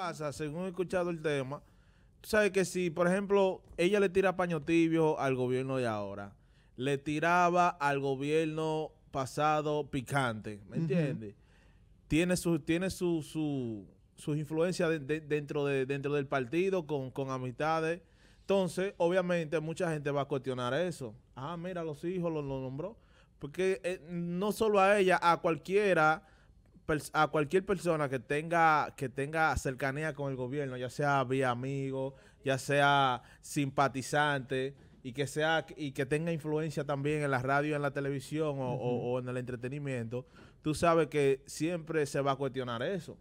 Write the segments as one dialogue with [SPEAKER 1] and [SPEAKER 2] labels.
[SPEAKER 1] pasa, según he escuchado el tema, tú sabes que si, por ejemplo, ella le tira paño tibio al gobierno de ahora, le tiraba al gobierno pasado picante, ¿me entiendes? Tiene su, tiene su, sus influencias dentro, de, dentro del partido, con, amistades. Entonces, obviamente, mucha gente va a cuestionar eso. Ah, mira, los hijos los, nombró. Porque eh, no solo a ella, a cualquiera a cualquier persona que tenga, que tenga cercanía con el gobierno, ya sea vía amigo, ya sea simpatizante, y que sea y que tenga influencia también en la radio, en la televisión o, en el entretenimiento, tú sabes que siempre se va a cuestionar eso.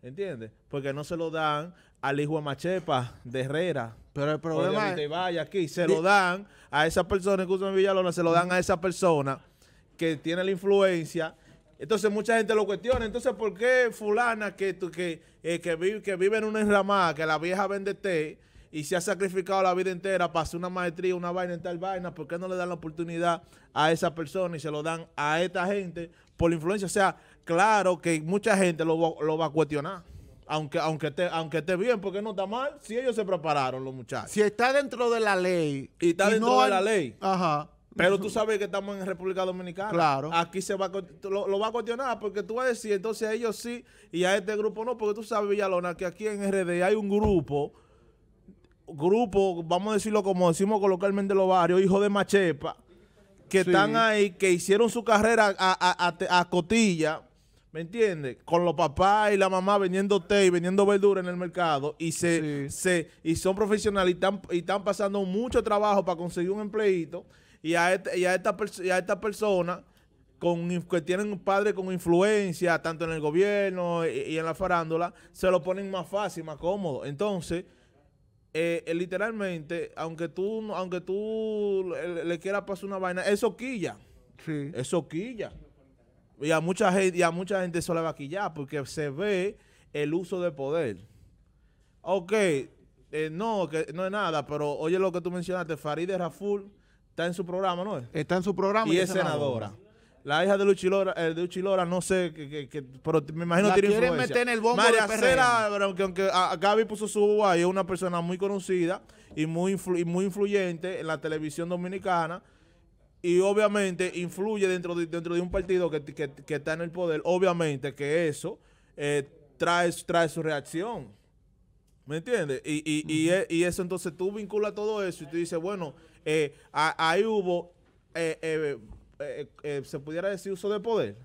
[SPEAKER 1] ¿Entiendes? Porque no se lo dan al hijo de Machepa, de Herrera. Pero el problema es... Vaya aquí, se lo dan a esa persona, en Villalona, se lo dan a esa persona que tiene la influencia entonces mucha gente lo cuestiona. Entonces, ¿por qué fulana que, que, eh, que, vive, que vive en una enramada, que la vieja vende té y se ha sacrificado la vida entera para hacer una maestría, una vaina en tal vaina, ¿por qué no le dan la oportunidad a esa persona y se lo dan a esta gente por la influencia? O sea, claro que mucha gente lo, va a cuestionar. Aunque, aunque, esté, aunque esté bien, porque no está mal, si ellos se prepararon, los muchachos. Si está dentro de la ley. Y está dentro de la ley. Ajá pero tú sabes que estamos en República Dominicana. Claro. Aquí se va lo, va a cuestionar porque tú vas a decir, entonces a ellos sí y a este grupo no, porque tú sabes, Villalona, que aquí en RD hay un grupo, grupo, vamos a decirlo como decimos coloquialmente los barrios, hijo de Machepa, que están ahí, que hicieron su carrera a, cotilla, ¿me entiendes? Con los papás y la mamá vendiendo té y vendiendo verdura en el mercado y se, se y son profesionales y están, y están pasando mucho trabajo para conseguir un empleito este, y a, esta, persona con, que tienen un padre con influencia, tanto en el gobierno y, en la farándula, se lo ponen más fácil, más cómodo. Entonces, eh, eh, literalmente, aunque tú, aunque tú le, quieras pasar una vaina, eso quilla. Sí. Eso quilla. Y a mucha gente, mucha gente eso le va a quillar, porque se ve el uso de poder. Ok, eh, no, que no es nada, pero oye lo que tú mencionaste, Farideh Raful está en su programa, ¿no Está en su programa. Y, es senadora. La hija de Luchilora, eh, de Uchilora, no sé, que, que, pero me imagino que tiene quieren meter en el bombo María Cera, aunque, Gaby puso su y es una persona muy conocida y muy, muy influyente en la televisión dominicana y obviamente influye dentro de, dentro de un partido que, está en el poder, obviamente que eso eh, trae, trae su reacción. ¿Me entiendes? Y, y, e, y, eso entonces tú vinculas todo eso y tú dices, bueno, eh, ahí hubo, eh, eh, se pudiera decir uso de poder.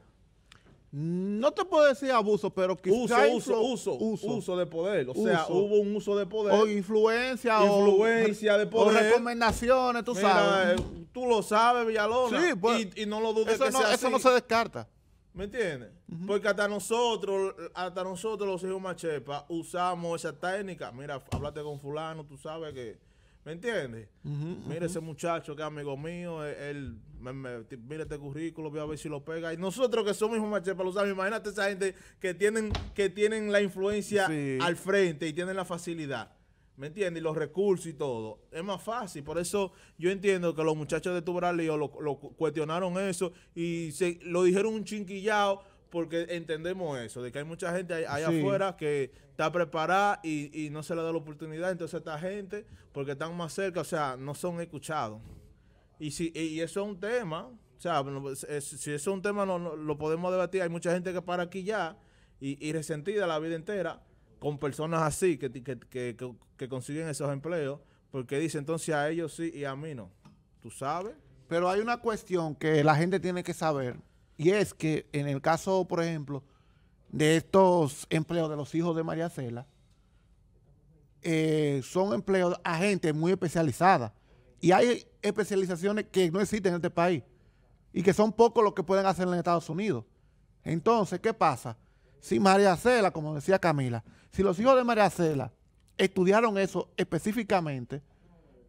[SPEAKER 2] No te puedo decir abuso, pero quizás uso, uso, uso, uso,
[SPEAKER 1] de poder. O sea, hubo un uso de poder. O
[SPEAKER 2] influencia, influencia de poder. O recomendaciones,
[SPEAKER 1] tú sabes. Tú lo sabes, Villalona. Sí, pues, y, no lo dudes eso no, Eso no se descarta. ¿Me entiendes? Porque hasta nosotros, hasta nosotros los hijos machepa, usamos esa técnica. Mira, háblate con fulano, tú sabes que... ¿Me entiendes? mira ese muchacho que es amigo mío, él, mira este currículo, voy a ver si lo pega. Y nosotros que somos hijos machepa, lo sabes, imagínate esa gente que tienen, que tienen la influencia al frente y tienen la facilidad. ¿Me entiendes? Y los recursos y todo. Es más fácil. Por eso yo entiendo que los muchachos de Tubralío lo, lo cuestionaron eso y se, lo dijeron un chinquillao porque entendemos eso, de que hay mucha gente allá afuera que está preparada y, no se le da la oportunidad. Entonces esta gente, porque están más cerca, o sea, no son escuchados. Y, si, y eso es un tema. O sea, pues, si eso es un tema, no, lo podemos debatir. Hay mucha gente que para aquí ya y resentida la vida entera con personas así que, que, consiguen esos empleos, porque dice entonces a ellos sí y a mí
[SPEAKER 2] no. ¿Tú sabes? Pero hay una cuestión que la gente tiene que saber, y es que en el caso, por ejemplo, de estos empleos de los hijos de María Cela, eh, son empleos a gente muy especializada. Y hay especializaciones que no existen en este país y que son pocos los que pueden hacer en Estados Unidos. Entonces, ¿qué pasa? Si María Cela, como decía Camila, si los hijos de María Cela estudiaron eso específicamente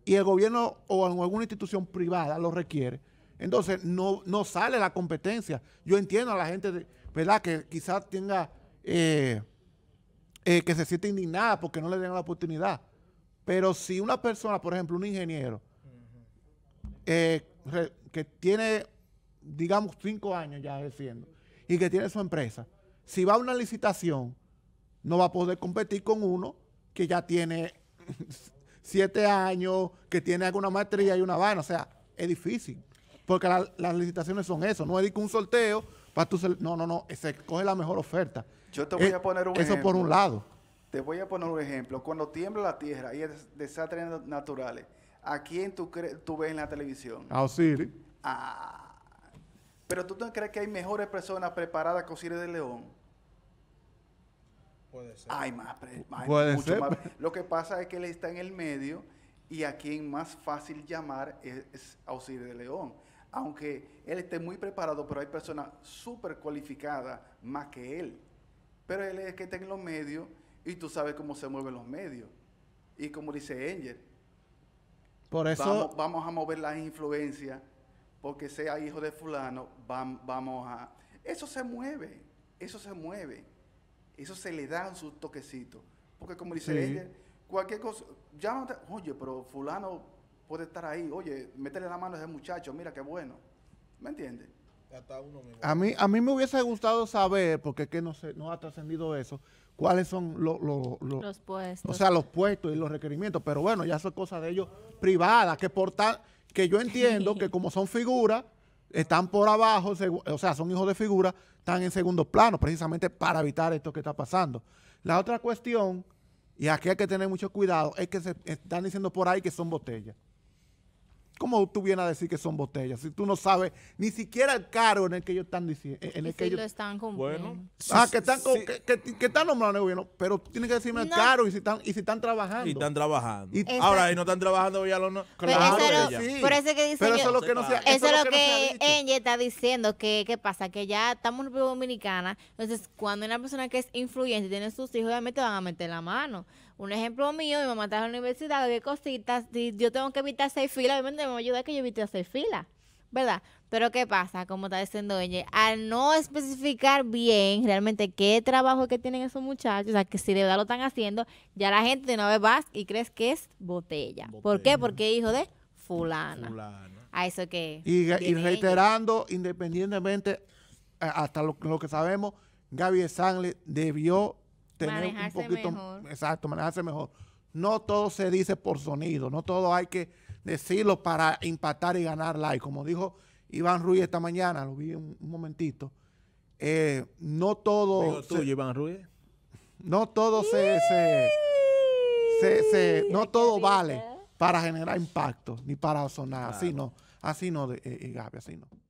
[SPEAKER 2] y el gobierno o alguna institución privada lo requiere, entonces no, no sale la competencia. Yo entiendo a la gente, ¿verdad? Que quizás tenga, eh, eh, que se siente indignada porque no le den la oportunidad. Pero si una persona, por ejemplo, un ingeniero, eh, que tiene, digamos, cinco años ya ejerciendo y que tiene su empresa, si va a una licitación, no va a poder competir con uno que ya tiene siete años, que tiene alguna maestría y una vaina. O sea, es difícil. Porque las licitaciones son eso. No es un sorteo para tú No, no, no. Se coge la mejor oferta.
[SPEAKER 3] Yo te voy eh, a poner un Eso por un lado. Te voy a poner un ejemplo. Cuando tiembla la tierra y es desastres naturales, ¿a quién tú, tú ves en la televisión? A Osiris. Ah pero tú no crees que hay mejores personas preparadas que Osiris de León. Puede ser. Hay más, hay Puede ser. Lo que pasa es que él está en el medio y a quien más fácil llamar es, a Osiris de León. Aunque él esté muy preparado, pero hay personas súper cualificadas más que él. Pero él es que está en los medios y tú sabes cómo se mueven los medios. Y como dice Angel,
[SPEAKER 2] por eso vamos,
[SPEAKER 3] vamos a mover las influencias porque sea hijo de fulano, vamos a... Eso se mueve, eso se mueve, eso se le da su toquecito. Porque como dice ella, cualquier cosa, oye, pero fulano puede estar ahí, oye, métele la mano a ese muchacho, mira qué bueno. ¿Me entiendes? A mí,
[SPEAKER 2] a mí me hubiese gustado saber, porque es que no, se, no ha trascendido eso, cuáles son los... los puestos. O sea, los puestos y los requerimientos. Pero bueno, ya son cosas de ellos privadas, que por, que yo entiendo que como son figuras, están por abajo, o sea, son hijos de figuras, están en segundo plano, precisamente para evitar esto que está pasando. La otra cuestión, y aquí hay que tener mucho cuidado, es que se están diciendo por ahí que son botellas. ¿Cómo tú vienes a decir que son botellas? Si tú no sabes ni siquiera el cargo en el que ellos están diciendo. En el que ellos...
[SPEAKER 3] están cumpliendo. Bueno,
[SPEAKER 2] ah, que están, con, que, están nombrando el gobierno, pero tienes que decirme el cargo y si están, y si están trabajando. Y están
[SPEAKER 1] trabajando. ahora, y no
[SPEAKER 2] están trabajando, ya lo Claro,
[SPEAKER 1] pero eso, es lo que no Eso, es lo
[SPEAKER 2] que, está diciendo, que ¿qué pasa? Que ya estamos en República Dominicana, entonces cuando una persona que es influyente tiene sus hijos, obviamente van a meter la mano un ejemplo mío, mi mamá está en la universidad, de cositas, yo tengo que evitar seis filas, obviamente me va a ayudar que yo evite seis filas, ¿verdad? Pero ¿qué pasa? Como está diciendo ella, al no especificar bien realmente qué trabajo que tienen esos muchachos, o sea, que si de verdad lo están haciendo, ya la gente de una vez vas y crees que es botella. ¿Por qué? Porque hijo de fulana. A eso que... Y, reiterando, independientemente, hasta lo, que sabemos, Gaby Sangle debió un poquito, mejor. Exacto, manejarse mejor. No todo se dice por sonido, no todo hay que decirlo para impactar y ganar like. Como dijo Iván Ruiz esta mañana, lo vi un, momentito. Eh, no todo. tuyo, Iván Ruiz. No todo se, se, no todo vale para generar impacto ni para sonar. Así no, así no, eh, eh, así no.